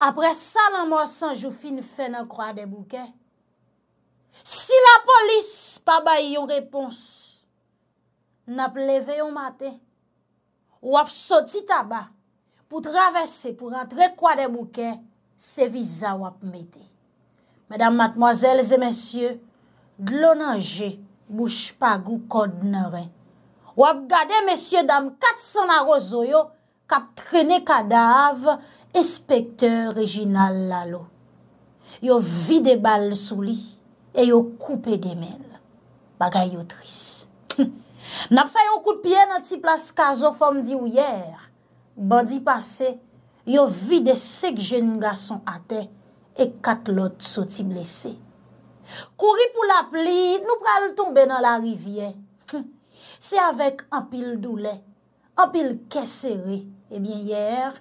Apre sa nan mwa sanjou fin fè nan kwa de boukè, si la polis pa bay yon repons, nap leve yon matè, wap soti taba pou travesse pou rentre kwa de boukè, se viza wap metè. Mèdam matmwazèl zè mèsyè, glonanje bouch pa gou kod nèren. Wap gade mèsyè dam kat san aroso yo, kap trenè kada avè, Espekteur Reginald Lalo, yo vide bal sou li, e yo koupe demel, bagay yo tris. Nap fay yo koute piye nan ti plas kazo fom di ou yer, bandi pase, yo vide sek jen nga son ate, e kat lot soti blese. Kouri pou la pli, nou pral tombe nan la rivye. Se avek anpil doule, anpil keseri, e bien yer,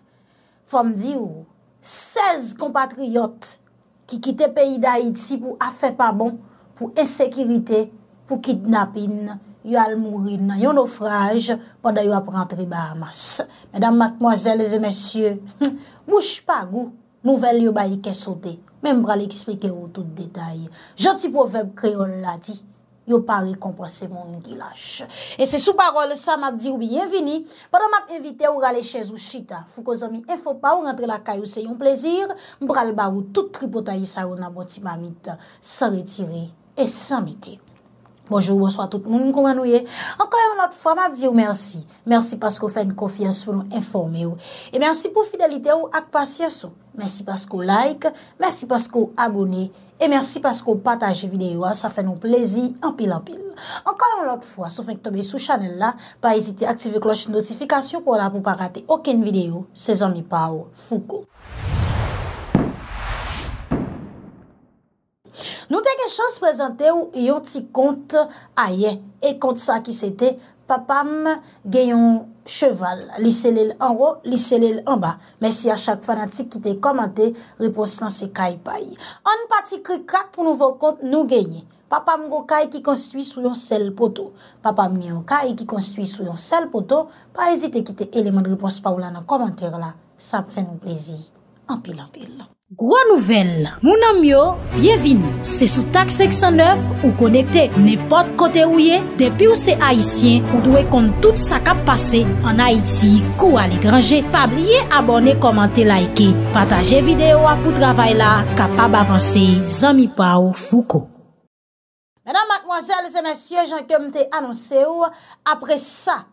Fom di ou, 16 kompatriyot ki kite peyi da iti pou afe pa bon, pou esekirite, pou kidnapin, yon almourin, yon ofraj, poda yon ap rentri ba amas. Mèdam matmoazèl, lèze mèsyè, mouj pa gou, nouvel yon bayi kesote, mèm bral eksplike ou tout detay. Joti poveb kreol la di. yo pari komprase moun gilash. E se sou parol, sa m ap di ou biyevini, para m ap evite ou gale chez ou chita. Fou ko zami, e fò pa ou rentre la kayo se yon plezir, m pral ba ou tout tripotayi sa ou naboti mamit, sa retiri e sa mite. Bonjou, bonsoit tout moun, koumanouye. Ankon yon lot fwa, mab diyo mersi. Mersi paskou fè yon konfians pou nou informe ou. E mersi pou fidelite ou ak pasyè sou. Mersi paskou like, mersi paskou agone. E mersi paskou pataje videyo, sa fè nou plezi, anpil anpil. Ankon yon lot fwa, soufèk tobe sou chanel la, pa ezite aktive kloche notifikasyon pou la pou pa rate oken videyo. Sezon ni pa ou, foukou. Nou ten gen chans prezante ou e yon ti kont a ye. E kont sa ki se te, papam genyon cheval. Li se lel an ro, li se lel an ba. Mèsi a chak fanatik ki te komante, repons lan se kay pa ye. An pati kri krak pou nou vokont nou genye. Papam go kay ki konstitui sou yon sel poto. Papam nyo kay ki konstitui sou yon sel poto. Pa ezite ki te eleman repons pa ou lan nan komante la. Sa ap fè nou plezi. An pilan pilan. Gwa nouvel, mounan myo, byevini, se sou tak 609 ou konekte, ne pot kote ou ye, depi ou se haisyen, ou dwe kont tout sa kap pase, an Haiti, kou al ekranje, pa blye abone, komante, laike, pataje videyo apou travay la, kapab avanse, zami pa ou fuko. Menan, makmanzel, zemensye, jan kem te anonse ou, apre sa,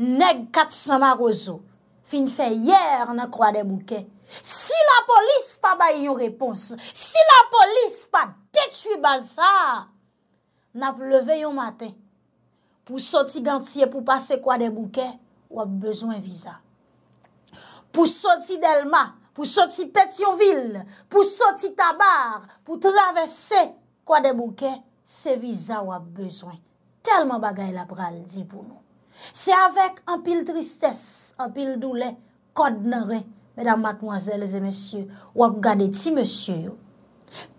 neg kat samar ozo, fin fe yer nan kwa de bouke. Si la polis pa ba yon repons, si la polis pa detu ba sa, nap leve yon maten, pou soti gantiye pou pase kwa de bouke, wap bezwen viza. Pou soti delma, pou soti pet yon vil, pou soti tabar, pou travesse kwa de bouke, se viza wap bezwen. Telman bagay la pral di pou nou. Se avek an pil tristesse, an pil doule kod narey, Mèdam matmoazèl, zè mèsyè, wak gade ti mèsyè yo.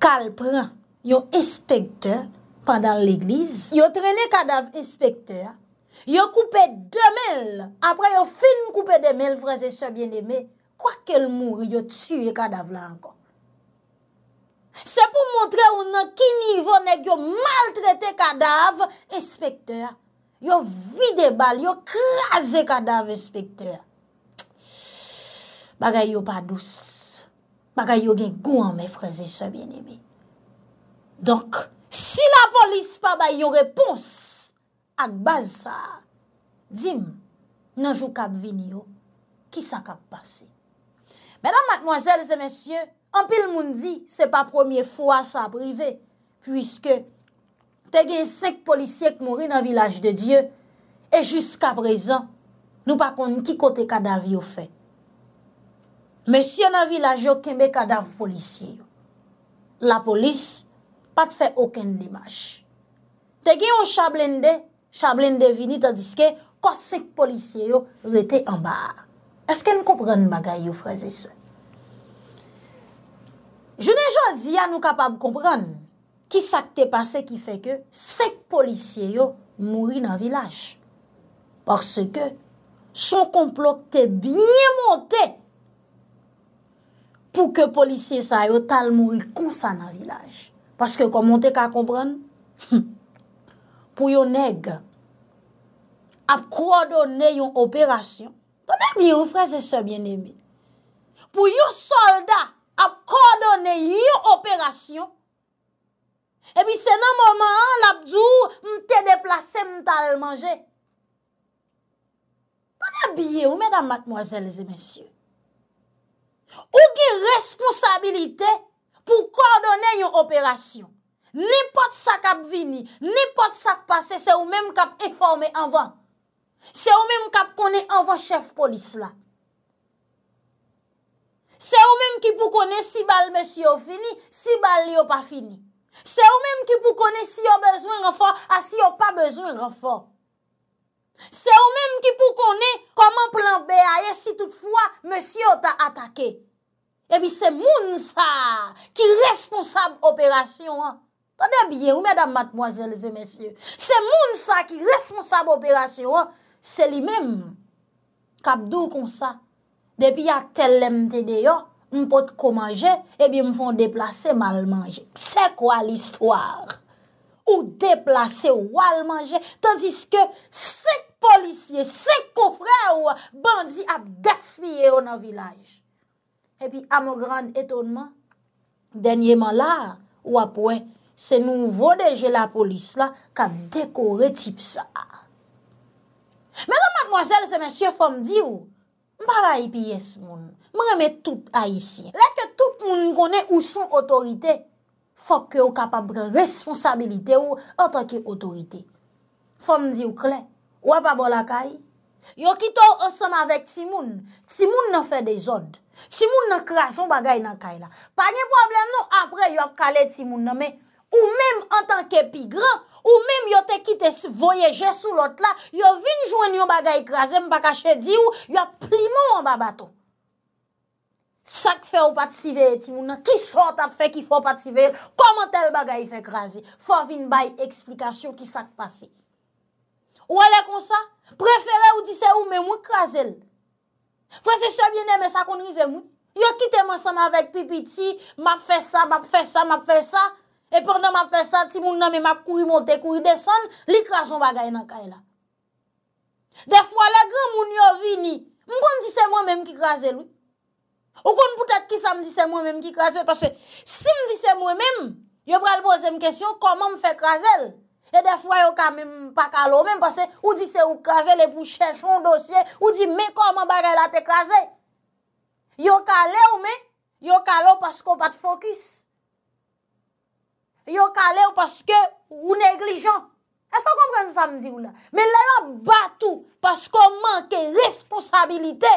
Kal pran yo espektèr pandan l'egliz, yo trene kadav espektèr, yo koupe dèmèl, apre yo fin koupe dèmèl, fransè se bien lèmè, kwa kel mou yo tue kadav la ankon. Se pou montre ou nan ki nivou nek yo maltrete kadav espektèr, yo vide bal, yo krasè kadav espektèr. Bagay yo pa dous, bagay yo gen kou an me freze se bien e mi. Donk, si la polis pa bay yo repons, ak baz sa, dim nanjou kap vini yo, ki sa kap pase. Menan matmoazelze mensyen, an pil moun di, se pa premier fwa sa prive, pwiske te gen sek polisyek mori nan vilaj de Diyo, e jiska prezan, nou pa konn ki kote kadavyo fet. Mesye nan vilaje yo kembe kadav polisye yo. La polis pat fe oken dimash. Te gen yon chablen de, chablen de vini tadiske, kos sek polisye yo rete anba. Eske n kompran bagay yo fraze se? Je ne jodi ya nou kapab kompran ki sak te pase ki fe ke sek polisye yo mouri nan vilaje. Parce ke son komplot te bien monté pou ke polisye sa yo tal mouri konsan nan vilaj. Paske komon te ka kompran, hmm, pou yo neg ap kodone yon operasyon, ton ap biye ou fraze se bien emi, pou yo solda ap kodone yon operasyon, e bi se nan moman la bzou mte deplase mtal manje, ton ap biye ou medan matmoazel ze mensyon, Ou ki responsabilite pou kwa donen yon operasyon. Nipot sa kap vini, nipot sa kpase, se ou menm kap informe anvan. Se ou menm kap konen anvan chef polis la. Se ou menm ki pou konen si bal mesyo fini, si bal li yo pa fini. Se ou menm ki pou konen si yo bezwen renfor, a si yo pa bezwen renfor. Se ou menm ki pou konen koman plan B.A.S. E si toutfwa mesyo ta atakey. Ebi se moun sa ki responsab operasyon an. Tande biye ou mèdam matmwazèl zè mèsyè. Se moun sa ki responsab operasyon an. Se li mèm kapdou kon sa. Depi ya tel lèm te deyo. Mpote komanje. Ebi mfon deplase malmanje. Se kwa l'histoire. Ou deplase walmanje. Tandis ke se policye, se kofre ou bandi ap gaspye ou nan vilaj. Epi, a mwen grand etonman, denye man la, wapwen, se nou vodeje la polis la, kan dekore tip sa. Mwen an matmwazel se men sye fom di ou, mpa la ipi yes moun, mwen reme tout aisyen. Lè ke tout moun konen ou sou otorite, fok yo kapab responsabilite ou otakye otorite. Fom di ou klen, wap abo lakay, yo kitor osama vek ti moun, ti moun nan fe dezodd. Si moun nan kras ou bagay nan kay la, pa nye problem nou apre yo kalè ti moun nan me, ou mèm an tanke pi gran, ou mèm yo te kite voyeje sou lot la, yo vin jwen yo bagay krasè e mba kache di ou, yo pli moun an ba baton. Sak fè ou pat siveye ti moun nan, ki sot ap fè ki fò pat siveye, koman tel bagay fè krasè, fò vin bay eksplikasyon ki sak pase. Ou alè kon sa, preferè ou disè ou mè mwen krasè lè. Fwa se chebyen eme sa kon rivem ou, yo kite masama avèk pipi ti, map fè sa, map fè sa, map fè sa, e pèr nan map fè sa, ti moun namè map kou yi monte, kou yi desen, li krason bagay nan kayna. Defwa la gran moun yo vini, mkon mdise mwen mèm ki krasel ou? Mkon mpoutat ki sa mdise mwen mèm ki krasel, parce si mdise mwen mèm, yo pral bozem kesyon, koman mfè krasel? E defwa yo ka mèm pa kalou mèm pase ou di se ou kaze le pou chefon dosye ou di mè koma bagay la te kaze. Yo kalé ou mèm, yo kalou paske ou bat fokus. Yo kalé ou paske ou neglijan. Estan kompren sa mdi ou la? Mè lè yo batou paske ou manke responsabilité.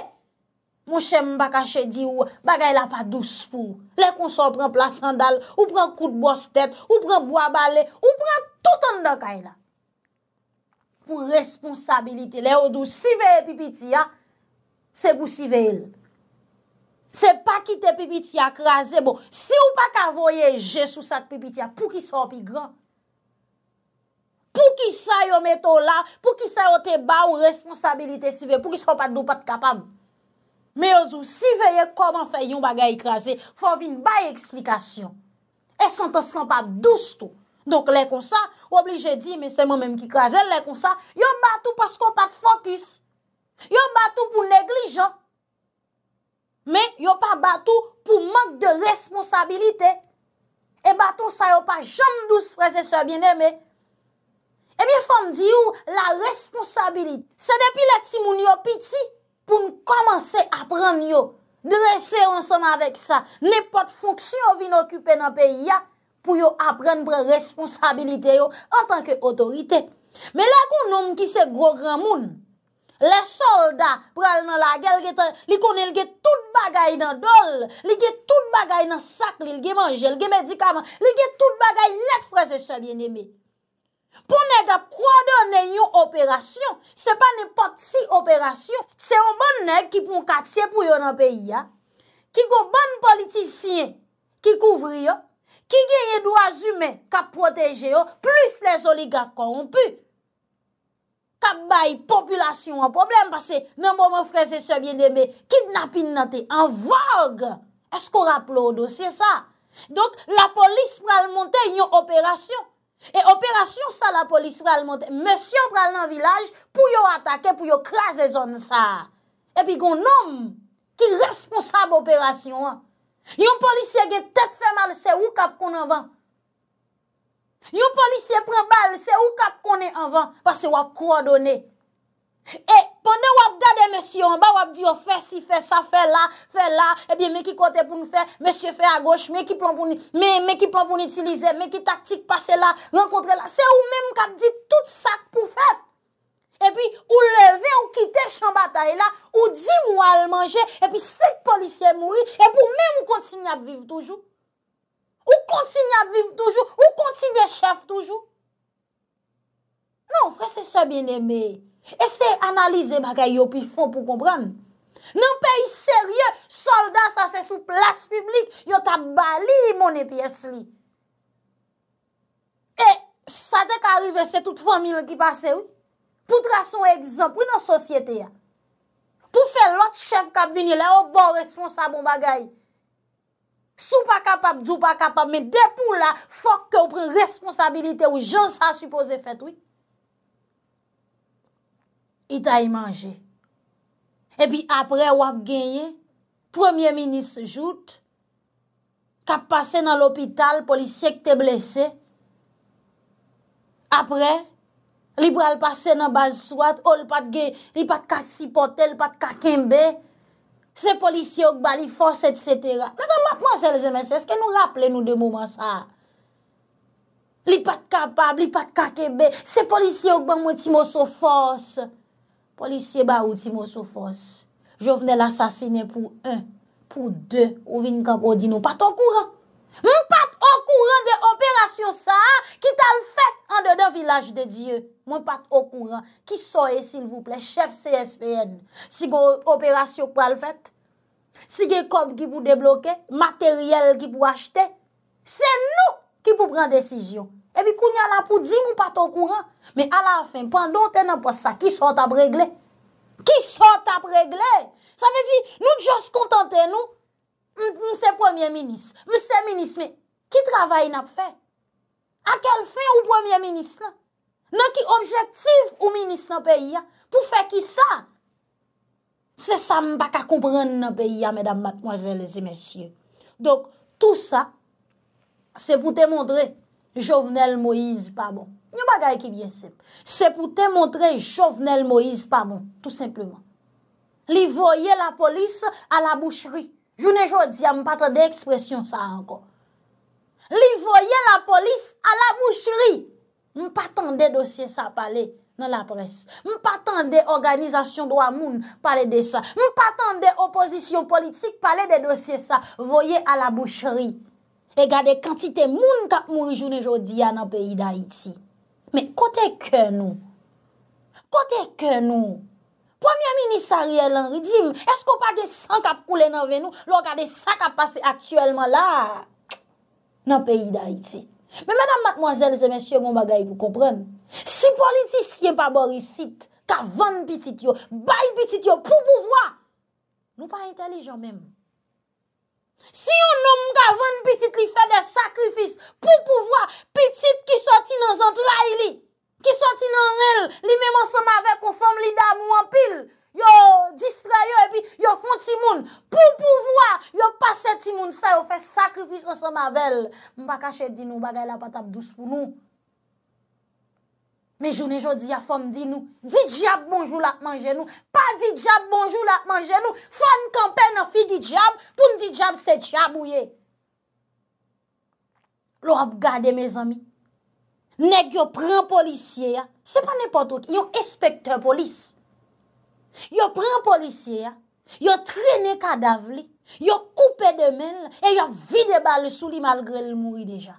Mwen chè mwen baka chè di ou bagay la pa douz pou. Lè kon son pren plasandal, ou pren kout bostet, ou pren boabalè, ou pren tout an da kay la. Pou responsabilite lè ou dou siveye pipiti ya, se pou siveye lè. Se pa kite pipiti ya krasè bo. Si ou pa ka voyeje sou sat pipiti ya, pou ki son pi gran. Pou ki sa yo meto la, pou ki sa yo te ba ou responsabilite siveye, pou ki son pa dou pat kapam. Me yo zou, si veye koman fe yon bagay ikraze, fò vi n baye eksplikasyon. E sante san pa douz tou. Donk lè kon sa, wobli je di, men se mwen menm ki ikraze, lè kon sa, yo batou pasko pat fokus. Yo batou pou neglijan. Men, yo pa batou pou mank de responsabilite. E batou sa yo pa jom douz prese se bieneme. E mi fò mdi yo, la responsabilite, se depi le timouni yo piti, pou nou komanse apren yo, dresè anseman vek sa, nepot fonksyon vin okupè nan peyi ya, pou yo apren bre responsabilite yo, an tanke otorite. Me la kon noum ki se grokran moun, le soldat pral nan la gel, li konen li ge tout bagay nan dol, li ge tout bagay nan sak li li ge manje, li ge medikaman, li ge tout bagay net prese sebyen emi. Pon neg ap kwa do nen yon operasyon, se pa ne pot si operasyon. Se yon bon neg ki pon katsye pou yon an peyi ya, ki kon bon politisyen ki kouvri yo, ki genye do azume kap proteje yo, plus les oliga korompu. Kap bayi populasyon an probleme, pase nan moun moun freze se biene me kidnapin nante an vogue. Esko rap lodo, se sa. Donk la polis pral monte yon operasyon. E operasyon sa la polis pral montè. Mèsyon pral nan vilaj pou yo atake, pou yo krasè zon sa. E pi goun nom ki responsab operasyon an. Yon polisye gen tèt fè mal se ou kap kon anvan. Yon polisye pren bal se ou kap kon anvan. Pase wap kwa donè. E, pwende wap da de mesi yon ba, wap di yo fe si, fe sa, fe la, fe la, e pi me ki kote pou nou fe, mesi yo fe a goche, me ki plon pou nou, me, me ki plon pou nou itilize, me ki taktik pase la, renkontre la, se ou men mou kap di tout sak pou fe. E pi, ou leve, ou kite chan batae la, ou di mou al manje, e pi set polisye mou yi, e pou men mou kontinye ap viv toujou. Ou kontinye ap viv toujou, ou kontinye chef toujou. Non, fwese se bien eme. Ese analize bagay yo pi fon pou kompran. Nan peyi serye, soldat sa se sou plaks publik, yo ta bali mounen pi esli. E sa dek arive se tout familan ki pase ou, pou dra son ekzamp, pou nan sosyete ya. Pou fe lot chef kabini la, ou bon responsabon bagay. Sou pa kapab, djou pa kapab, men depou la, fok ke ou pre responsabilite ou, jen sa suppose fet oui. it a yi manje. E pi apre wap genye, premier minis jout, kap pase nan l'opital, polisye k te blese. Apre, li pral pase nan baz swat, ou li pat ge, li pat kak sipote, li pat kakenbe, se polisye ok ba, li fos et setera. Madame, mademoiselle Zemese, eske nou rapple nou de mouman sa? Li pat kapab, li pat kakenbe, se polisye ok ba, mwen ti mou so fos. Polisye ba outi mò sou fòs, jò vnen l'assasine pou un, pou dè, ou vin kambodi nou pat okouran. Mou pat okouran de operasyon sa, ki tal fèt an de nan vilaj de Diyo. Mou pat okouran, ki soye s'il vous plè, chef CSPN, si gò operasyon kwa l'fèt, si gè kom ki pou deblokè, materyèl ki pou achète, se nou ki pou pran desisyon. Ebi kounya la pou di mou pato kouran. Me ala afen, pandon ten apwa sa, ki son tap regle? Ki son tap regle? Sa ve di, nou jos kontante nou, mse premier minis. Mse minis, me, ki travay nap fe? Akel fe ou premier minis la? Nan ki objektiv ou minis nan peyi ya? Pou fe ki sa? Se sa mba ka kompran nan peyi ya, medam matmoazel lezi mesye. Donk, tou sa, se pou temondre, Jovenel Moïse Pabon. Nyo bagay ki bien sep. Sep ou te montre Jovenel Moïse Pabon. Tout simplement. Li voye la polis a la boucheri. Jounen jo di a m pata de ekspresyon sa ankor. Li voye la polis a la boucheri. M patan de dosye sa pale nan la pres. M patan de organizasyon do amoun pale de sa. M patan de oposisyon politik pale de dosye sa. Voye a la boucheri. E gade kantite moun kap mouri joun e jodi ya nan peyi da iti. Me kote ke nou? Kote ke nou? Pwamya minisari el an ridim, esko pa gen san kap koule nan ven nou, lò gade san kap pase aktuelman la? Nan peyi da iti. Me mèdam matmwazel se mèsyè goun bagay pou kompren. Si politis yen pa borisit, ka van pitit yo, bay pitit yo pou pouvoa, nou pa intelijan mèm. Si yo nou mou gavan pitit li fè de sakrifis pou pouvoa pitit ki soti nan zantou la ili, ki soti nan el, li mèman semavel konform li dam ou an pil, yo distrayo epi yo fonti moun pou pouvoa yo pase ti moun sa yo fè sakrifis semavel, mou pa kache di nou bagay la patap douche pou nou. Me jounen jodi a fom di nou. Di djab bonjou la manje nou. Pa di djab bonjou la manje nou. Fon kampen a fi di djab. Poun di djab se djab ouye. Lo ap gade me zami. Nek yo pren polisye ya. Se pa nepo trok. Yo espekte polis. Yo pren polisye ya. Yo trene kadaveli. Yo koupe de men la. E yo vide bal sou li malgre li mouri deja.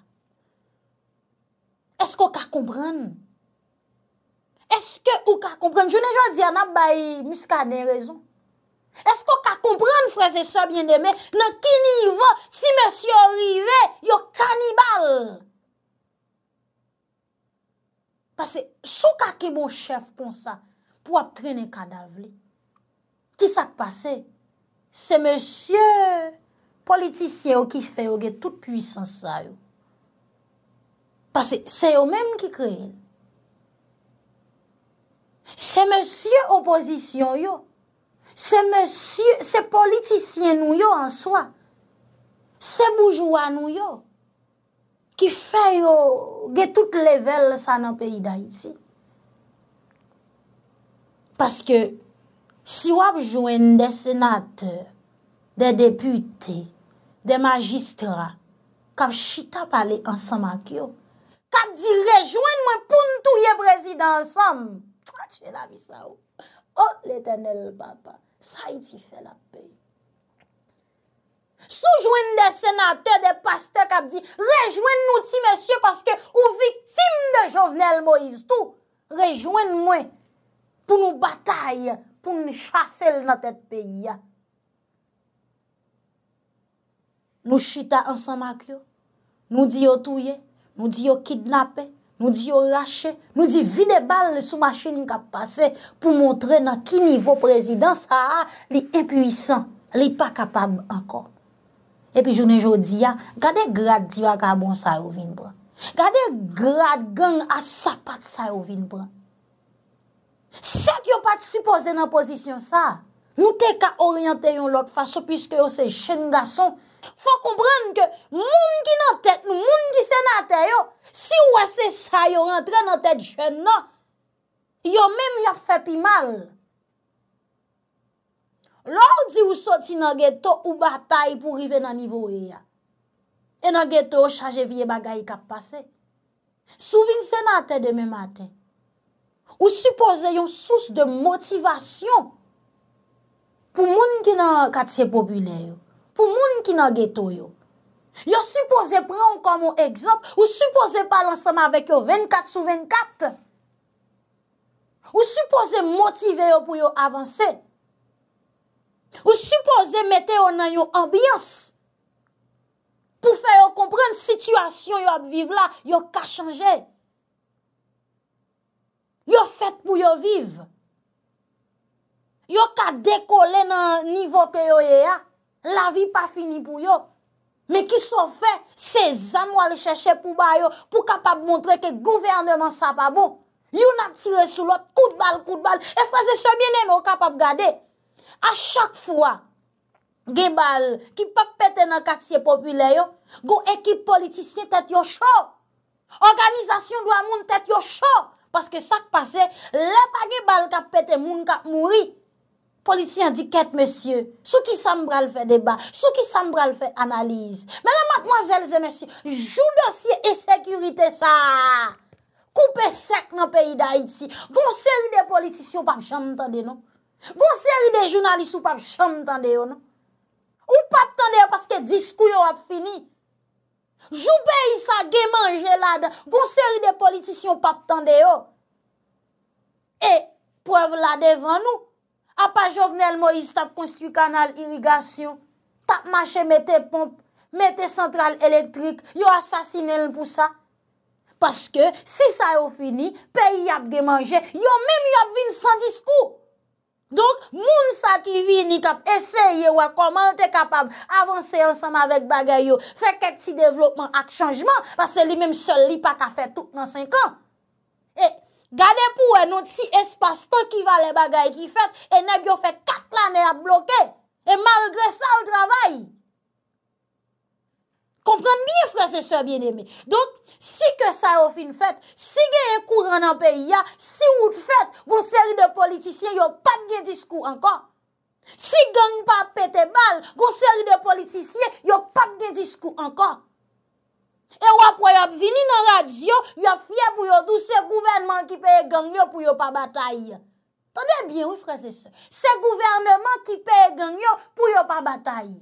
Esko ka kompran nou? Eske ou ka kompren? Je ne jwa di anap bayi muska den rezon. Eske ou ka kompren fraze sa bien de men? Na ki nivou si monsi orive yo kanibal? Pase sou ka ki bon chef pon sa pou ap trene kadavle? Ki sak pase? Se monsi politisye ou ki fe ou ge tout puissance a yo. Pase se yo menm ki kreye. Se monsye oposisyon yo, se monsye, se politisyen nou yo ansoa, se boujouan nou yo, ki fè yo ge tout level sa nan peyi da iti. Paske si wap jwen de senat, de deputi, de magistra, kap chita pale ansam ak yo, kap di rejwen mwen poun touye brezid ansam. Sa chè la misa ou. Oh. Ou oh, l'Etenel Bapa. Sa iti fè la pey. Sou jwen de senate, de paste kap di. Rejwen nou ti, mesye, paske ou viktim de Jovenel Moise. Tou rejwen mwen. Pou nou batay. Pou nou chase l natet pey ya. Nou chita ansan mak yo. Nou di yo touye. Nou di yo kidnapè. Nou di oh, ah, ah, ah, yo lache, nou di vide bal le sou machine yon ka pase pou montre nan ki nivou prezidans a a li epuisan, li pa kapab ankon. Epi jounen joun di ya, gade grad diwa ka bon sa yon vinbran? Gade grad gen a sa pat sa yon vinbran? Sa ki yo pat suppose nan pozisyon sa, nou te ka oryante yon lot faso pwiske yo se chen gason Fa komprenn ke moun ki nan tèt nou, moun ki se nan tèt yo, si wè se sa yo rentre non? nan tèt e jen nan, yo mèm yo fèpi mal. Lò di ou soti nan gètò ou batay pou rive nan nivou yè. E nan gètò ou chajeviye bagayi kap pase. Souvin se nan tèt demè matè. Ou suppose yon sous de motivasyon pou moun ki nan katse popule yo. pou moun ki nan geto yo. Yo suppose pran kon mon ekzamp, yo suppose palan seman vek yo 24 sou 24. Yo suppose motive yo pou yo avanse. Yo suppose mette yo nan yo ambiyans. Pou fe yo kompren situasyon yo ap viv la, yo ka chanje. Yo fet pou yo viv. Yo ka dekole nan nivou ke yo ye ya. La vi pa fini pou yo. Me ki sou fe, se zan mwal chèche pou ba yo, pou kapab montre ke gouvernement sa pa bon. You nap tire sou lot, kout bal, kout bal, e fraze se biene, me o kapab gade. A chak fwa, ge bal ki pap pète nan katsye popule yo, go ekip politisyen tèt yo chò. Organizasyon dwa moun tèt yo chò. Paske sak pase, le pa ge bal kap pète moun kap mouri. Politisyen di ket, monsye, sou ki sa mbral fe debat, sou ki sa mbral fe analize. Menan, matmwazelze, monsye, jou dosye e sekurite sa. Koupe sek nan peyi da iti. Gon seri de politisyon pa mcham mtande yo, no? Gon seri de jounalisyon pa mcham mtande yo, no? Ou pa mtande yo paske diskou yo ap fini? Jou peyi sa geman jelade, gon seri de politisyon oh? pa mtande yo? E, preve la devan nou. A pa jovnel mo yi stop konstru kanal irrigasyon, tap mache mete pomp, mete santral elektrik, yo asasine l pou sa. Paske si sa yo fini, pe yi ap demanje, yo men yi ap vin san diskou. Donk moun sa ki vin ni kap eseye wakoman l te kapab avanse ansam avek bagay yo, fe ket si devlopman ak chanjman, paske li menm sol li pa ka fe tout nan 5 an. Gade pou e noti espas pe ki va le bagay ki fet, e nek yo fe kat lane a bloke, e malgre sa ou travay. Komprende biye frese se bieneme. Don, si ke sa ou fin fet, si genye kou ran an peyi ya, si ou fet, goun seri de politisyen yo pak gen diskou anko. Si genye pa pete bal, goun seri de politisyen yo pak gen diskou anko. E wap wap vini nan radyo, wap fye pou yon dou se gouvernman ki peye gangyo pou yon pa bataye. Tande bien, wifre se se. Se gouvernman ki peye gangyo pou yon pa bataye.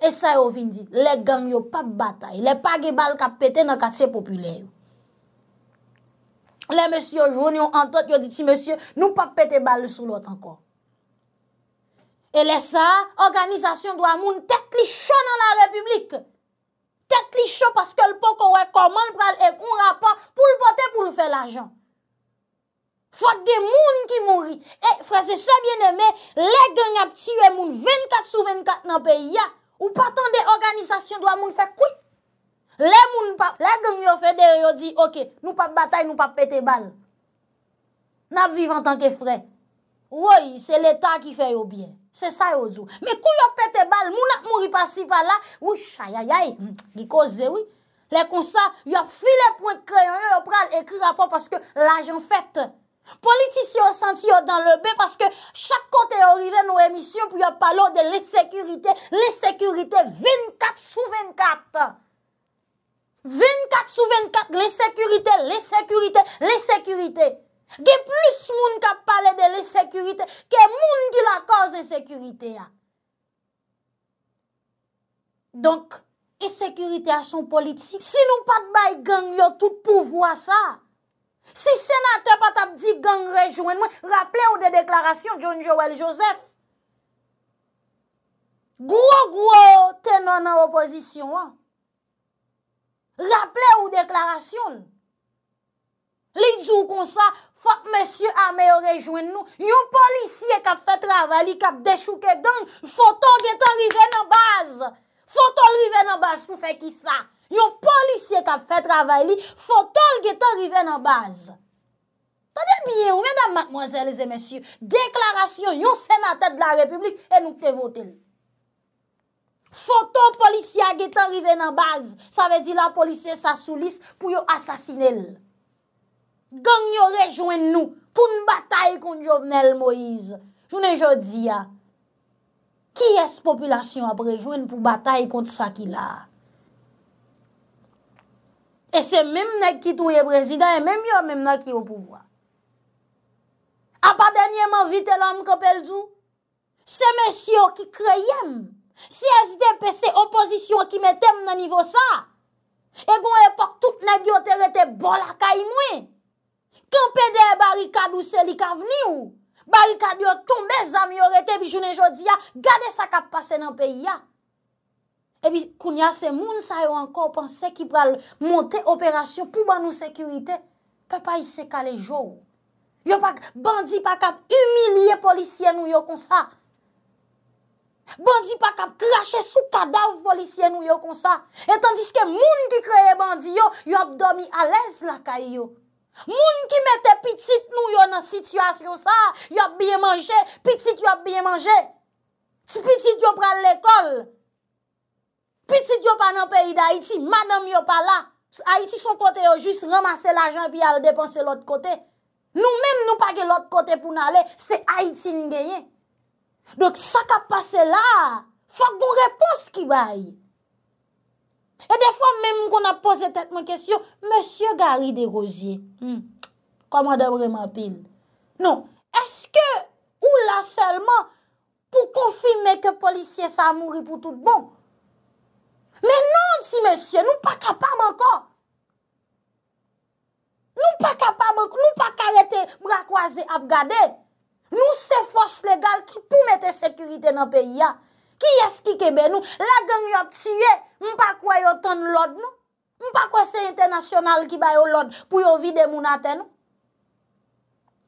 E sa yo vindi, le gangyo pa bataye, le pagye bal kap pete nan katsye popule. Le monsi yo jouni yo antot, yo diti monsi yo nou pa pete bal sou lot anko. E le sa, organizasyon do amoun tek li chon nan la republik. Tè kli chò paske l pou kowe koman pral ek un rapor pou l pote pou l fè l ajan. Fòk de moun ki mouri. E frè se sa bien eme, lè geny ap tiyou e moun 24 sou 24 nan pe ya. Ou patan de organizasyon do a moun fè koui. Lè moun pap, lè geny yo fè deri yo di, ok, nou pap batay, nou pap pète ban. Nap vivan tanke frè. Woy, se l'Etat ki fe yo bien. Se sa yo zou. Me kou yo pete bal, mounak mou ripasi pa la. Woy, chayayay, gikoze woy. Le konsa, yo filè pou ekrayon yo, yo pral ekri rapon, paske la jan fèt. Politici yo senti yo dan le bè, paske chak kote yo rive nou emisyon, pou yo palo de l'esekurite, l'esekurite 24 sou 24. 24 sou 24, l'esekurite, l'esekurite, l'esekurite. Ge plis moun ka pale de lè sekurite, ke moun di la koz lè sekurite ya. Donk, lè sekurite a son politik, si nou pat bay gang yo tout pouvo a sa, si senate pat ap di gang rejouen, mwen rappele ou de deklarasyon, John Joel Joseph, gwo gwo tenon an oposisyon an, rappele ou deklarasyon, li djou kon sa, Fa monsye ame yo rejwen nou, yon polisye kap fè travay li kap dechouke den, fotol gete rive nan baz! Fotol gete rive nan baz pou fè ki sa! Yon polisye kap fè travay li, fotol gete rive nan baz! Tade biye ou, mèdame, mòzèlese, monsye, deklarasyon yon senatèd la republik, en nou te vote lè. Fotol polisye a gete rive nan baz, sa ve di la polisye sa sou lisse pou yo asasine lè. Ganyo rejwen nou pou n batay kont Jovenel Moïse. Jounen jodi ya. Ki es populasyon ap rejwen pou batay kont sa ki la? E se mèm nek ki touye prezident, e mèm yo mèm nek ki yo pouwa. A pa denye man vitelan m kapel zou? Se mèsyo ki kreyem. Si es depese oposisyon ki metem nan nivou sa? E goun epak tout nagyo terete bol akay mwen. Kampede barikad ou se li kavni ou. Barikad yo tombe zami yo rete bi jounen jodi ya. Gade sa kap pase nan peyi ya. Ebi kounya se moun sa yo anko panse ki pral monte operasyon pou ban nou sekurite. Pe pa yise kale jo. Yo pak bandi pa kap humiliye polisyen yo yo kon sa. Bandi pa kap krashe sou kadav polisyen yo yo kon sa. Etan diske moun ki kreye bandi yo, yo ap domi alez la kay yo. Moun ki mette pitit nou yo nan situasyon sa, yo ap biye manje, pitit yo ap biye manje, pitit yo pral l'ekol, pitit yo pa nan peyi da Haiti, madame yo pa la, Haiti son kote yo jis ramase l'ajan pi al depanse l'ot kote, nou menm nou pake l'ot kote pou nale, se Haiti ngeye, dok sa ka pase la, fak do repos ki baye. E defwa menm kon ap pose tetman kesyon, Monsie Garry de Rosier, Koman hmm, de Vremanpil, Non, eske ou la selman pou konfime ke polisye sa mouri pou tout bon? Men non, si monsie, nou pa kapab ankon! Nou pa kapab, nou pa karete brakwaze ap gade! Nou se fos legal ki pou mette sekurite nan peyi ya! Ki eski kebe nou? La gen yot tye, mpa kwa yot ten lode nou? Mpa kwa se internasyonal ki ba yot lode pou yon vide moun ate nou?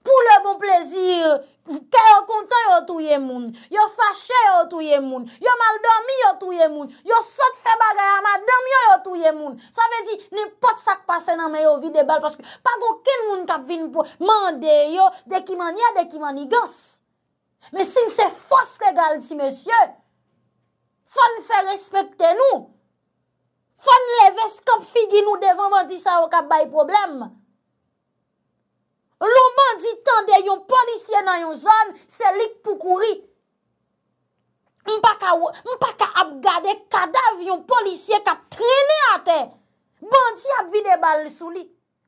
Pou le bon plezir, ke yon konten yon touye moun, yon fache yon touye moun, yon maldomi yon touye moun, yon sot fe bagay ama dam yon yon touye moun. Sa ve di, nipot sak pase nan men yon vide bal, paske pak okin moun kap vin pou mande yon dekiman ya dekiman igans. Me sin se fos regal ti mesye, Fon fè respèptè nou. Fon lèves kòp figi nou devon mandi sa wak ap bay problem. Lò mandi tendè yon polisye nan yon zon, se lik pou kouri. Mpa ka ap gade kadav yon polisye kap trenè a te. Mandi ap vide bal sou li.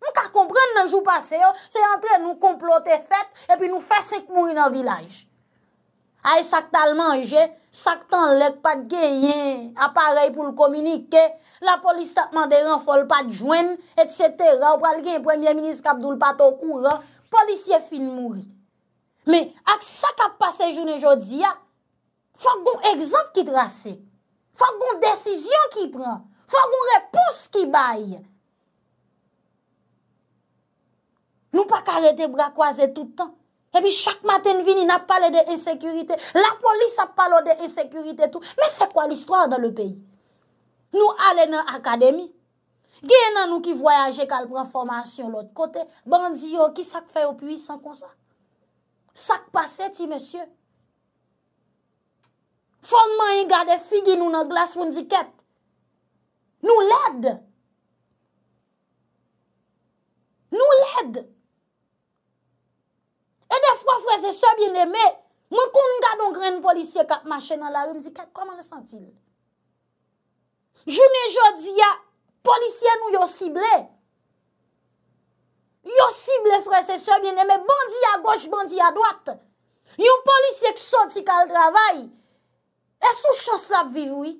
Mka kompren nan jou pase yo, se antre nou komplote fèt, epi nou fè sèk mouri nan vilaj. Ay sak tal manje, sak tan lek pat genyen aparey pou l kominike, la polis tatman de ren fol pat jwen, et setera, ou pral gen Premier Ministre Abdoul Patokou ran, polisye fin mouri. Me, ak sak ap pase joun e jodi ya, fok goun egzant ki trase, fok goun desisyon ki pran, fok goun repous ki baye. Nou pa kare te bra kwaze toutan, Ebi chak maten vini na pale de insekurite. La polis sa pale de insekurite tout. Men se kwa l'histoire dan le peyi? Nou ale nan akademi. Gye nan nou ki voyaje kalp renformasyon l'ot kote. Bandi yo oh, ki sak feyo pui san konsa? Sak pase ti monsye? Fonman yi gade figi nou nan glas moun diket. Nou led. Nou led. Nou led. E de fwa fwese sebyen eme, mwen kon nga don gren polisye kat mache nan la rin, di kèk koman le santi le. Jounen jodi ya, polisye nou yo sible. Yo sible fwese sebyen eme, bandi a goch, bandi a dwat. Yon polisye ki sotik al travay, e sou chans la viroui.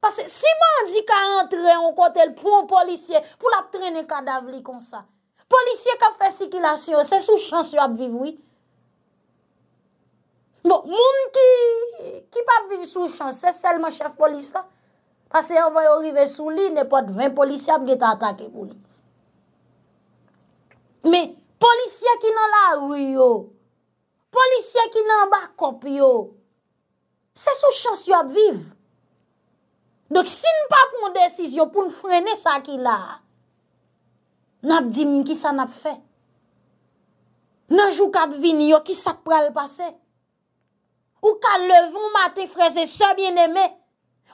Pase si bandi ka entre an kotel pou an polisye, pou la trene kadavli konsa. Polisye ka fè sikilasyon, se sou chans yo ap viv wou. Moun ki pa viv sou chans, se selman chef polis la. Pase yon vay orive sou li, ne pot vèn polisye ap gete atake pou li. Me, polisye ki nan la rou yo. Polisye ki nan bak kop yo. Se sou chans yo ap viv. Dok sin pa pou mou desisyon pou n frene sa ki la. N ap di m ki sa nap fe. N anjou kap vini yo ki sa pral pase. Ou ka levon mati freze sa bien eme.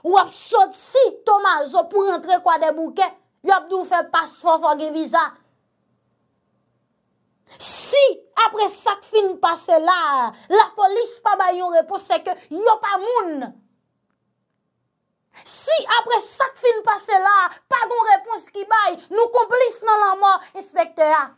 Ou ap sot si tomaz yo pou rentre kwa de bouke. Yo ap dou fe pas fofo ge viza. Si apre sak fin pase la, la polis pa bayon repose ke yo pa moun. Si apre sak fin pase la, pa don repons ki bay, nou komplis nan la mor, inspektor.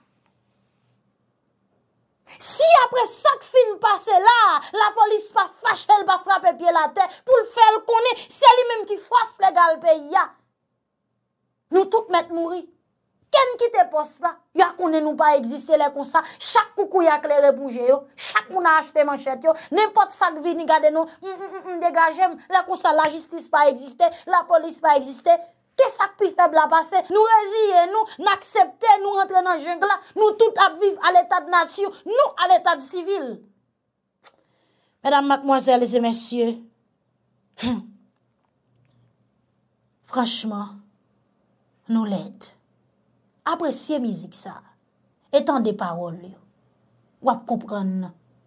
Si apre sak fin pase la, la polis pa fache, el pa frape biye la de, pou l fel kone, seli menm ki fwas le gal pe ya. Nou tout met mouri. ken ki te pos la? Ya konen nou pa egziste la konsa, chak koukou ya kre repouje yo, chak moun a achete manchete yo, nempot sak vi ni gade nou, m m m m degaje m, la konsa la jistise pa egziste, la polis pa egziste, kesak pi feble a pase, nou reziye nou, nou aksepte, nou rentre nan jengla, nou tout ap vive al etat de natsyo, nou al etat de sivil. Mèdame, mèdame, mèdame, mèdame, mèdame, mèdame, mèdame, mèdame, mèdame, mèdame, mèdame, mèdame, mèdame, apresye mizik sa, etan de parol yo, wap kompren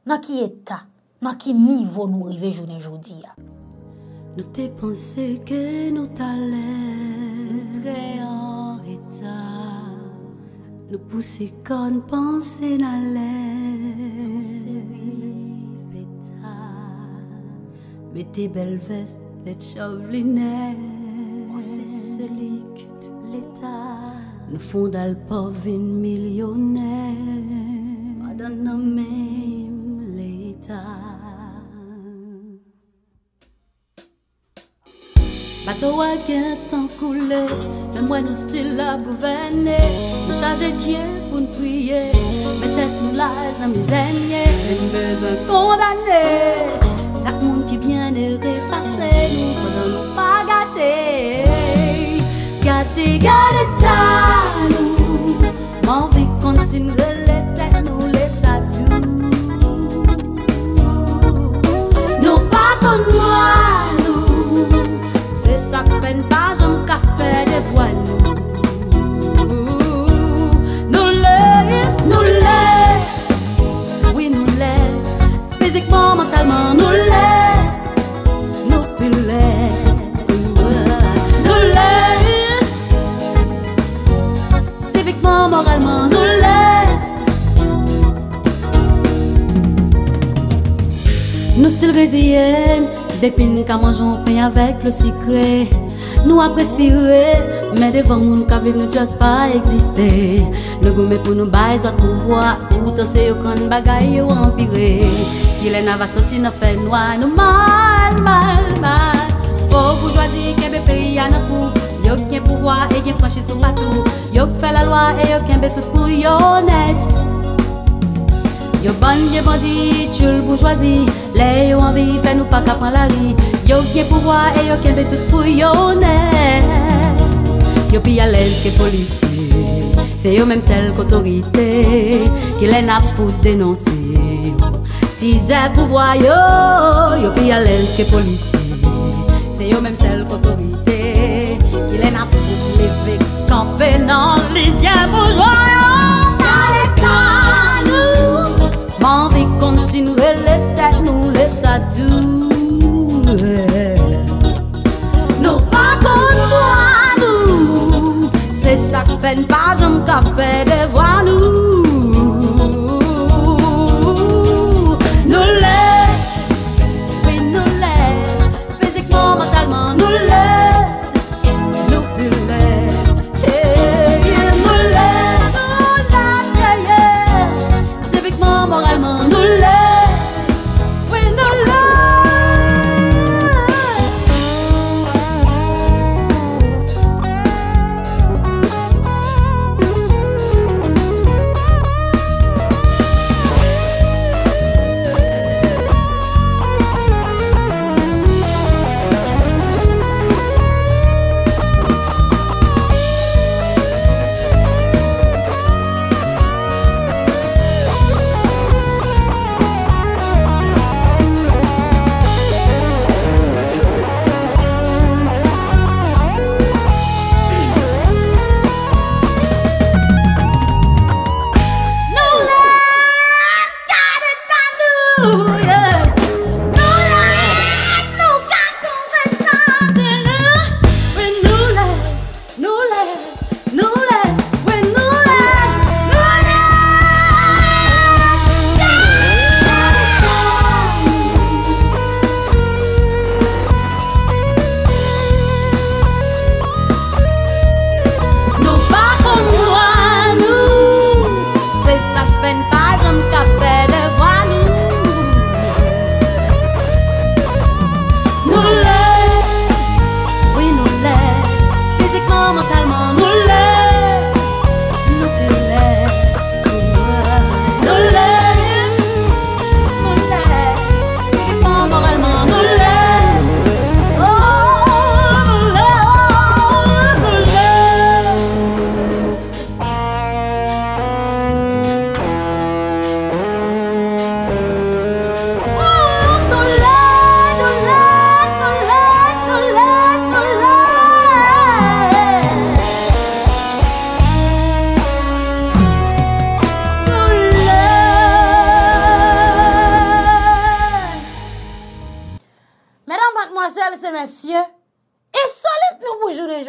nan ki eta, nan ki nivou nou rive jounen joudi ya. Nou te panse ke nou tale, nou tre or eta, nou puse kon panse na le, ton sewi peta, me te bel veste et chavli ne, mwen se seli, Nous fondons millionnaire millionnaire millionnaire. Bateau në même Le Bato a gëtë coulé, mais moi nous style stil a gouvene Në Dieu pour nous prier. peut Me nous në lajsh në mizenje E në bezën Nous moun ki gâter. C'est bien d'être nous Envie qu'on signe les thèmes ou les abus Nous pas sont noirs, nous C'est ça que fait une page en café des voiles Nous l'aimons, nous l'aimons Oui, nous l'aimons Physiquement, mentalement, nous l'aimons Nou sil rezyen, depin ka manjon peny avek le sikre Nou aprespire, men devan moun ka virou jas pa egziste Le goume pou nou bayzat pou wwa, ou to se yo kon bagay yo empire Ki le nava soti na fen wwa nou mal, mal, mal Fok ou jwazi kebe peri anakou, yok gen pou wwa e gen franshi sou patou Yok fe la lwa e yok gen betout pou yon eti Yo ban, yo bandi, le bourgeoisie Les envie, nous pas la vie Yo qui pouvoir et yo qui tout Yo plus à l'aise que policier C'est yo même celle autorité Qui à dénoncer Si c'est pouvoir yo, yo plus à l'aise que policier C'est yo même celle qu'autorité Qui l'aime lever dans les bourgeois peine pas, je café de nous.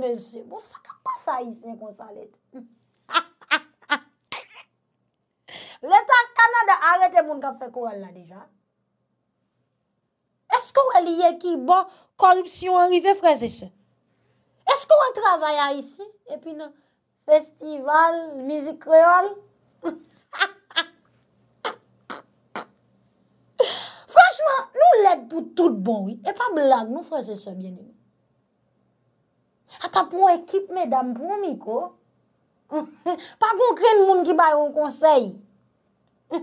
Mese, monsa ka pa sa isen kon sa lete. Lete an kanade arete moun ka fekou el la deja. Eskou el ye ki bon korupsyon enrive, fransese? Eskou an travaya isen? Epi nan festival, mizik reol? Fransman, nou lete pou tout bon. E pa blague, nou fransese mwenye. Ata pou ekip me dam pou miko. Pa kon kren moun ki bayon konsey.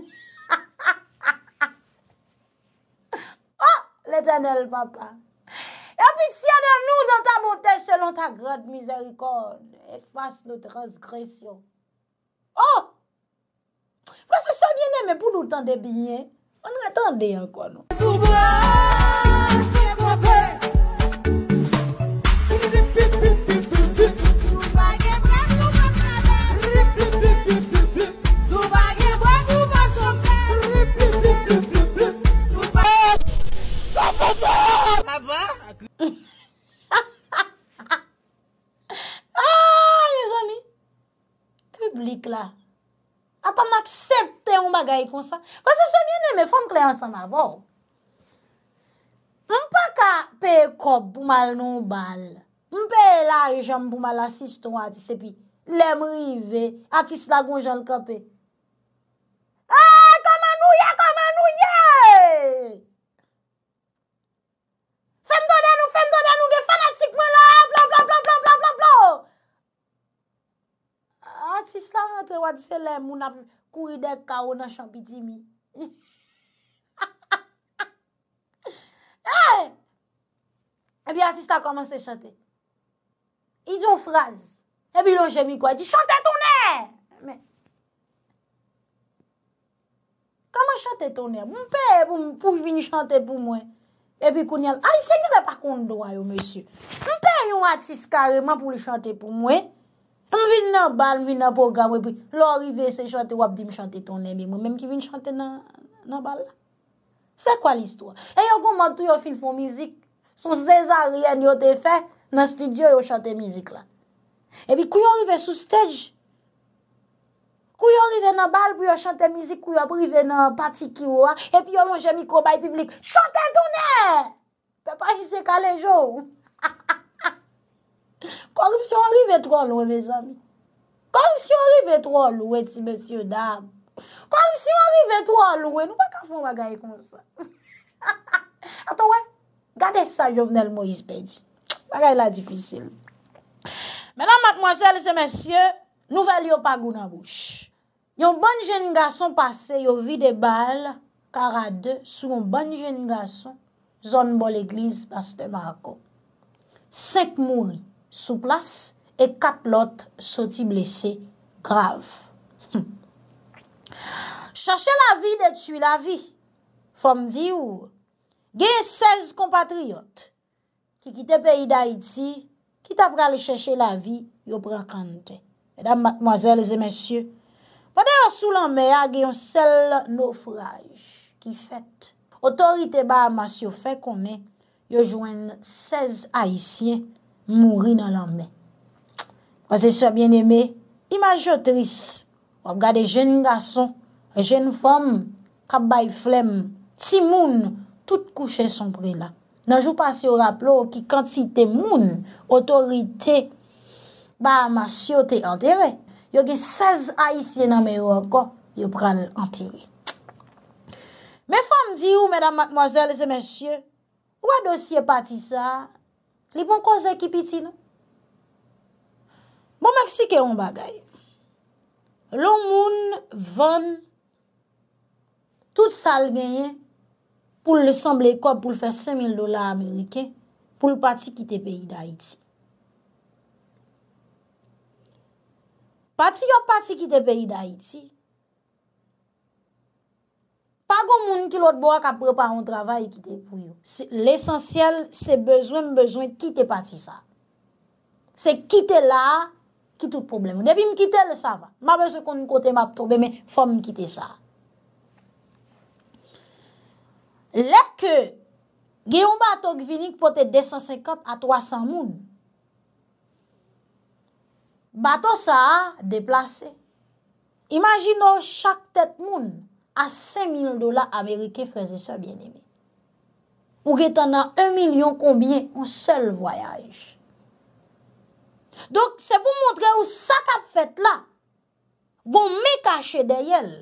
Oh, letanel papa. E apit siya nan nou dan ta bonte selon ta grad mizerikon. Et fasy nou transgresyon. Oh! Mwen se sobyen eme pou nou tende binyen. On nwen tende yanko nou. la. Ata m aksepte ou magay pou sa. Kwa se se m yon eme fom kleyan san avon. M pa ka pe kop pou mal nou bal. M pe la e jamb pou mal asistou ati sepi. Lèm rive ati slagon jan l kapè. Se wad se lem moun ap kuri dek karo nan chanpi di mi. E bi atis ta komanse chante. I di yo fraz. E bi lo jemi kwa di chante tonè. Koman chante tonè? Mpe pou jvini chante pou mwen. E bi kouni al. Ay se nye de pa konde do ay yo monsi. Mpe yon atis kareman pou li chante pou mwen. Mwen vin nan bal, mwen vin nan poga, mwen pi, lò rive se chante, wap di m chante ton nebi mwen, mwen ki vin chante nan bal la. Se kwa l'istwa? E yon kon man tou yon film fon mizik, son sezaryen yon te fe, nan studio yon chante mizik la. E pi kou yon rive sou stage. Kou yon rive nan bal pou yon chante mizik, kou yon rive nan pati kiwa, e pi yon manje mikro bay publik. Chante ton ne! Pe pa ki se kalejou ou. Korupsyon ri vetro alwe, me zan. Korupsyon ri vetro alwe, ti monsye dam. Korupsyon ri vetro alwe, nou pa ka foun waga yi konsan. Ato wè, gade sa jovnel Moise Pedi. Waga yi la difisil. Menan matmwasele se monsye, nouvel yo pa guna bouch. Yon bon jen nga son pase yo vide bal, karade, sou yon bon jen nga son, zon bol eglise paste barako. Sek mouni. sou plas e kat lot soti blese grav. Hm. Chache la vi de tshui la vi, fom di ou, gen 16 kompatriyot ki kite peyi da iti, kita prale chache la vi, yo prekante. Edan matmoazelze mensyo, wade asou lan meya gen yon sel nofraj ki fet. Otorite ba mas yo fe konen, yo jwen 16 haisyen Mouri nan lambe. Wazè sou a bien eme, imajotris. Wap gade jen gason, jen fom, kabay flem, si moun, tout kouche son pre la. Nanjou pas yo rap lo, ki kant si te moun, otorite, ba mas yo te anterè. Yo ge sez a isye nan mè yo anko, yo pran anterè. Mè fom di ou, mèdam matmoazèl, zè mèsyè, wadò si e pati sa? Li bon kwa zekip iti nou? Bon mèk si ke yon bagay. Lon moun, von, tout sal genyen, pou l'assemble e kop pou l'fè 5.000 dolar Ameriken, pou l'pati ki te peyi da iti. Pati yo pati ki te peyi da iti, Pago moun ki lot bo ak ap repa an travay ki te pou yon. L'esensyel se bezwen m bezwen ki te pati sa. Se ki te la, ki tout problem. Depi m ki te le sa va. Ma bezwen kon yon kote m ap trobe, men fòm m ki te sa. Lè ke, geyon batok vinik potè 250 a 300 moun. Batos sa a, deplase. Imaginò chak tèt moun. a 5.000 dola Amerike, freze se bien eme. Ou re tan nan 1.000.000, konbien, an sel voyaj. Donk, se pou montre ou sak ap fet la, bon me kache dey el.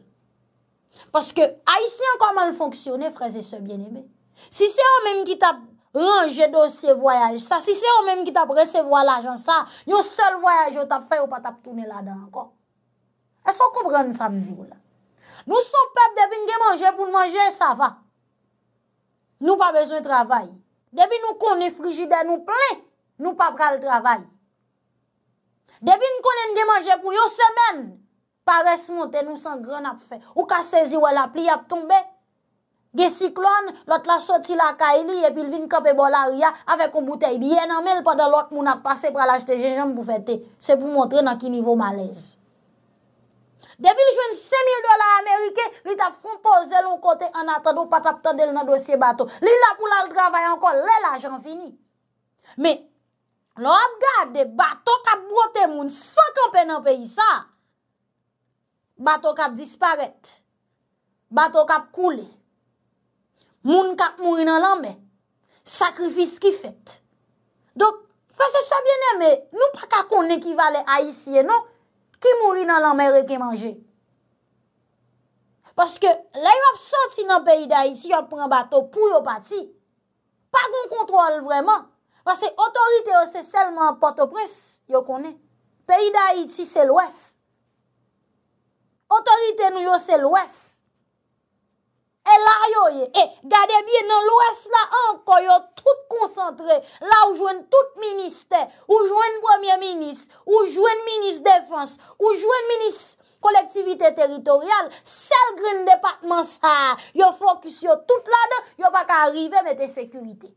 Paske, a y si an konman fonksyone, freze se bien eme. Si se an menm ki tap range dosye voyaj sa, si se an menm ki tap resevo al ajan sa, yo sel voyaj yo tap fè ou pa tap tounen la dan ankon. E so kompren sa mdi ou la. Nou son pep debi nou gen manje pou nou manje, sa va. Nou pa bezon travay. Debi nou konen frijide nou ple, nou pa pral travay. Debi nou konen gen manje pou yo semen, pa res monten nou san gran ap fe. Ou ka sezi wala pli ap tombe. Ge si klon, lot la soti la ka ili, epi lvin ka pe bol a ria, ave kon butey biye nan men lpada lot moun ap pase pralajte gen janm pou fete. Se pou montre nan ki nivou malez. Depi li jwen se mil dola Amerike, li tap fronpo zelon kote anatado patap tadel nan dosye bato. Li la pou la l dravay anko, li la ajan fini. Me, lo ap gade, bato kap brote moun, satan pen nan peyi sa. Bato kap disparet. Bato kap koule. Moun kap mouri nan lambe. Sakrifis ki fete. Dok, fwese sa bieneme, nou pa kakon ekivalen a isye nou. Ki mou li nan la meri ki manje? Paske la yo ap soti nan peyi da iti, yo ap pren bato pou yo pati. Pa kon kontrol vreman. Paske otorite yo se selman patopres, yo konen. Peyi da iti se lwes. Otorite nou yo se lwes. E la yo ye, e gade bie nan l'OES la an, ko yo tout koncentre, la ou jwen tout minister, ou jwen premier ministre, ou jwen ministre défense, ou jwen ministre kolektivité teritoriale, sel green département sa, yo fokus yo tout la de, yo pa ka arrive mette sekurite.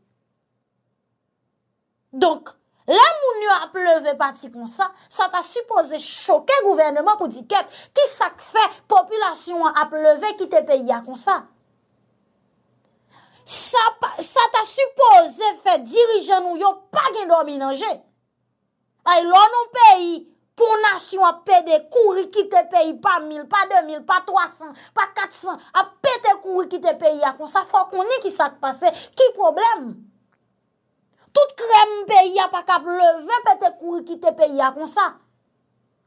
Donk, la moun yo a pleve pati kon sa, sa ta suppose choke gouvernement pou di ket, ki sa kfe populasyon a pleve ki te peye ya kon sa. Sa ta suppose fe dirije nou yo pa gen do minanje. Ay lon nou peyi pou nasyon ap pe de kouri ki te peyi pa 1000, pa 2000, pa 300, pa 400. A pe te kouri ki te peyi akonsa. Fa koni ki sa te pase. Ki problem? Tout krem peyi ap akap leve pe te kouri ki te peyi akonsa.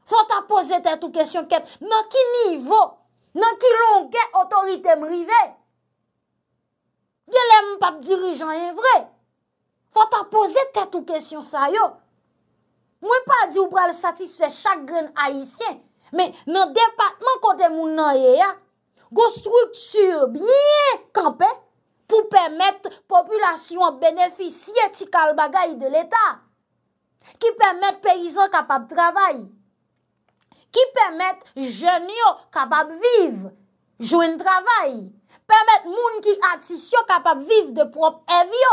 Fa ta pose te tou kesyon ket. Nan ki nivou, nan ki lonke otorite mrivey. Dilem pap dirijan yon e vre. Fota pose tete ou kesyon sa yo. Mwen pa di ou pral satisfe chak gren haisyen. Men nan departman kote moun nan ye ya. Go strukt sur biye kampe pou pemet populasyon beneficye ti kal bagay de l'Etat. Ki pemet peyizan kapap travay. Ki pemet jenyo kapap viv. Jwen travay. Permet moun ki atisyo kapap viv de prop evyo.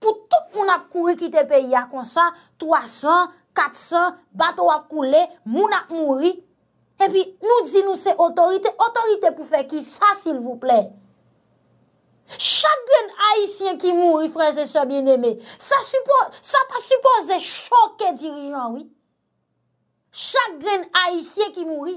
Pou tout moun ap kouri ki te peyi a konsa, 300, 400, bato ap koule, moun ap mouri. Epi nou di nou se otorite, otorite pou fe ki sa sil vouple. Chagren haisyen ki mouri, fran se se bineme. Sa ta suppose choke dirijan. Chagren haisyen ki mouri.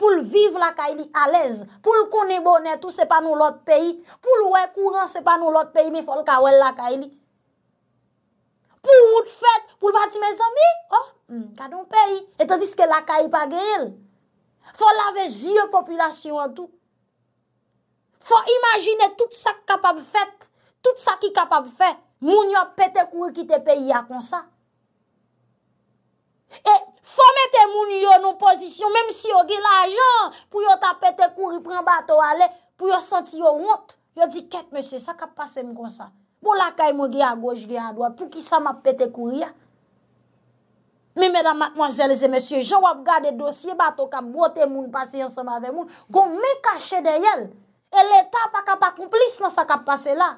pou l'viv laka ili alez. Pou l'kone bonet ou se pa nou lot peyi. Pou l'wekouran se pa nou lot peyi mi fol kawel laka ili. Pou l'out fèt, pou l'bati me zami, oh, hmm, kadon peyi. Etandiske laka ili pa geyil. Fol lave zye populasyon an tou. Fol imagine tout sa kapab fèt, tout sa ki kapab fèt. Moun yo pète kou kite peyi a kon sa. E fol me mouni yo nou pozisyon, mèm si yo ge la ajan, pou yo tapete kouri pren bato ale, pou yo senti yo ont, yo di ket mèsyè, sa kap pase nou konsa, pou la kay moun ge a goj ge a doa, pou ki sa mapete kouri ya mèdame mwazelze mèsyè, jan wap gade dosye bato kam, bote moun pati ansama ve moun, kon mè kache de yel e le ta pa kap akouplis nan sa kap pase la,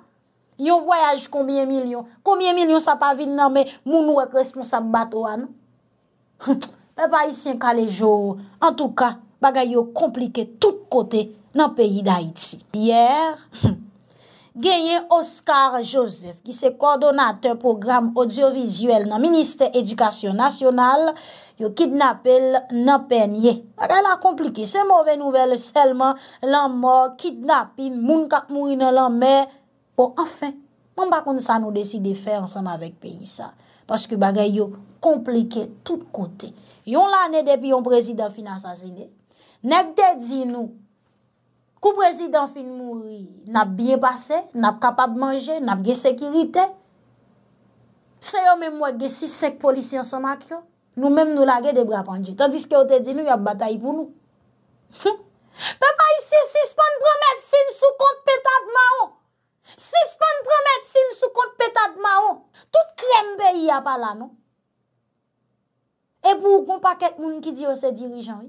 yo voyaj konbyen milyon, konbyen milyon sa pa vin nan mè, moun ou ek responsab bato an, non? ht, ht Pe pa isen kalejou, an tou ka, bagay yo komplike tout kote nan peyi da iti. Yer, genye Oscar Joseph, ki se kordonate program audiovisuel nan Ministre Edukasyon Nasyonal, yo kidnapel nan penye. Bagay la komplike, se mouve nouvel selman, lan mor, kidnapi, moun kat mou inan lan me, ou anfen. Moun bakon sa nou deside fè ansan avèk peyi sa, paske bagay yo komplike tout kote. Yon la ane depi yon prezident fin asasine, nek te di nou, kou prezident fin mouri, nap bien pase, nap kapab manje, nap ge sekirite, se yo men mwage si sek polisyen sa makyo, nou men nou la ge debra panje, tandis ki yo te di nou, yon batay pou nou. Pe pa yisi, si span promedsin, sou kont petad ma ou, si span promedsin, sou kont petad ma ou, tout krembe yi apala nou. E bou kon pa ket moun ki di yo se dirijan.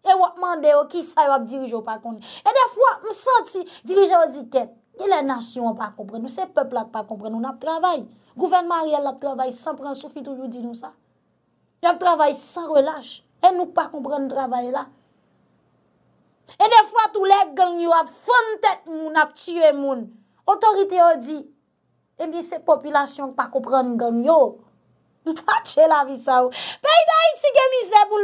E wak mande yo ki sa yo ap dirijan wap pa koni. E defwa msanti dirijan wap di ket. Ye le nasyon wap pa kompren. Se pepl wap pa kompren. Wap travay. Gouvenman real wap travay. San prensoufi toujou di nou sa. Wap travay san relash. E nou wap pa kompren travay la. E defwa tou le genyo wap fon tet moun ap tiyo moun. Otorite wap di. E mi se populasyon wap pa kompren genyo wap.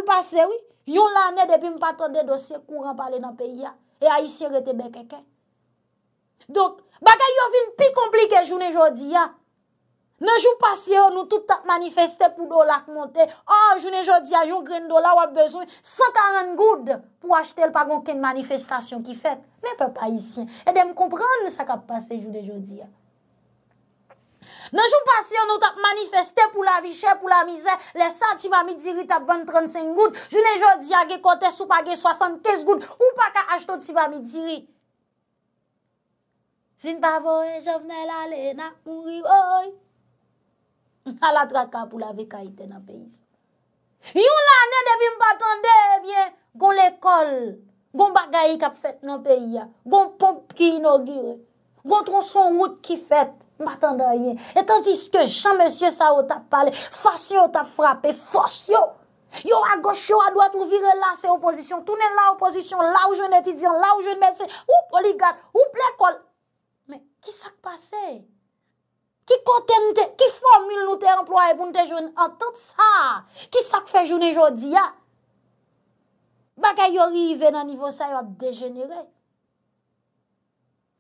Pè yon la anè depi m patande dosye kouran pale nan peyi ya E a isye retebe keke Dok, baka yon vil pi komplike jounen jodi ya Nan joun pasye yo nou tout ap manifeste pou dolar monte Oh, jounen jodi ya, yon gren dolar wap bezwen 140 goud pou achete l pagon ken manifestasyon ki fet Men pe pa isye E dem kompran sa kap pase jounen jodi ya Nanjou pasyon nou tap manifeste pou la vi chè, pou la mizè, lesa ti va mi diri tap 20-35 gout, june jò diage kote sou page 75 gout, ou pa ka ashto ti va mi diri. Sin pa voye, jò vne la lè na mouri oi, ala traka pou la ve ka ite nan peyzi. Yon lanè debi mpa tande, gen l'ekol, gen bagayi kap fèt nan peyya, gen pomp ki inogire, gen tronson wout ki fèt, Matan da yon, etan diske chan monsye sa wot ap pale, fasyon wot ap frape, fasyon, yon a gosyo a doa tou vire la se oposisyon, tou nen la oposisyon, la ou jwen etidyan, la ou jwen medse, ou poligat, ou plekol. Men, ki sak pase? Ki konten te, ki formil nou te employe pou nte jwen atot sa? Ki sak fe jounen jodi ya? Bak a yon rive nan nivou sa yon dejenirey.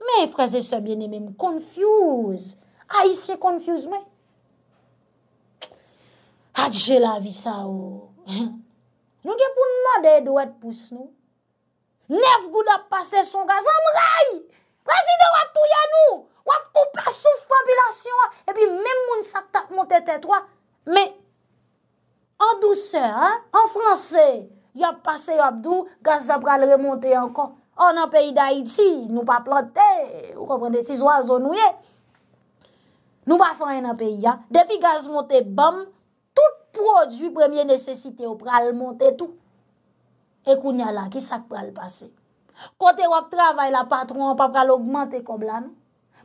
Men, fraze se biene men, m konfuse. A isye konfuse men. Adje ah, la vi sa ou. Oh. Nou gen pou nman dey do et pousse nou. Nef goud ap pase son gaz. Am ray! Prezi de wap tou yan nou! Wap koupa souf pabilasyon wap. E pi men moun sak tap monte tet wap. Men, an dou se, an franse, y ap pase wap dou, gaz ap ral remonte ankon. Ou oh, nan peyi da iti, nou pa plantè, ou kon prene tizwa zonouye. Nou pa fany nan peyi ya, depi gaz montè bam, tout prodvi premye nesesite ou pral montè tou. Ekoun ya la, ki sak pral pase. Kote wap travay la patron, wap pral augmentè kob lan.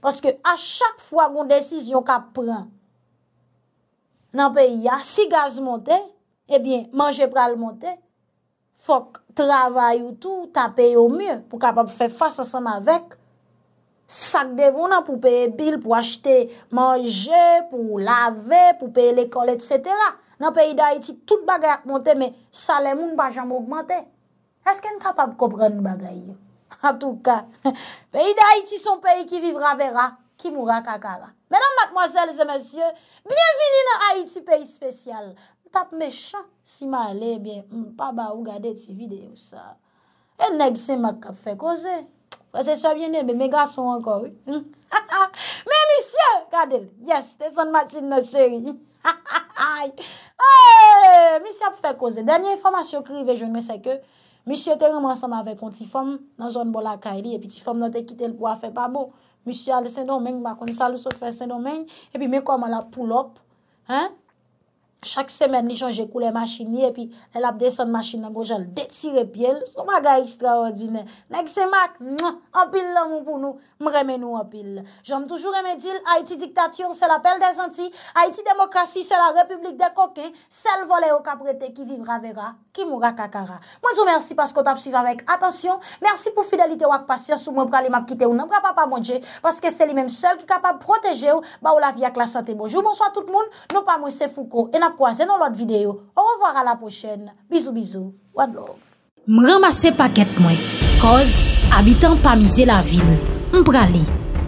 Paske a chak fwa goun desisyon ka pran. Nan peyi ya, si gaz montè, ebyen eh manje pral montè, Fok, travay ou tou, ta pe yo mye pou kapab fe fasa san ma vek. Sak devon nan pou peye bil pou achete manje, pou lave, pou peye lekol, etc. Nan peyi da Haiti, tout bagay akmante, me salemoun bajam augmante. Eske n kapab kopren bagay yo? An tou ka, peyi da Haiti son peyi ki vivra vera, ki mura kakara. Menan, matmoazel, zemensye, bienvini nan Haiti peyi spesyal. Tape me chan, si ma ale, eh mi mm, pa ba ou gade ti vide ou sa. E neg se ma kap fe koze. Kwa se sa biene, eh me me gason anko. Mm. Me misye, kade, yes, te son ma chid me cheri. Misye ap fe koze. Danyen informasyon kri ve jounme se ke, misye te remansan ma ve kon ti fom nan zon bol akay li, e pi ti fom nan te kite l pou a fe pa bo. Misye ale sen donmeng, ma kon salou sa fwe sen donmeng, e pi me kom a la pou lop. Ha? Chak semen ni chanje kou le machini e pi el ap desan machina gojan detire piel, sou maga ekstraordinè. Nèk semak, mwen, apil lè moun pou nou, mwen reme nou apil. Jom toujou reme dil, Haiti diktatiyon, sel apel de zanti, Haiti demokrasi, sel la republik de koke, sel vole okaprete ki vivra vera. mwak akara. Mwen zo mwensi paskot ap suiv avek. Atansyon, mwensi pou fidelite wak pasyans ou mwen pralim ap kite ou nan mwap ap amonje, paske se li menm sel ki kapab proteje ou non. ba ou la vi ak la sante. Bonjou, mwonswa tout moun, nou pa mwen se fouko en ap kwa se nan lot videyo. Ou wawar a la pochen. Bizou, bizou. Wadlov. Mwen mwase paket mwen. Koz, abitan pa mize la vil. Mwen pralim.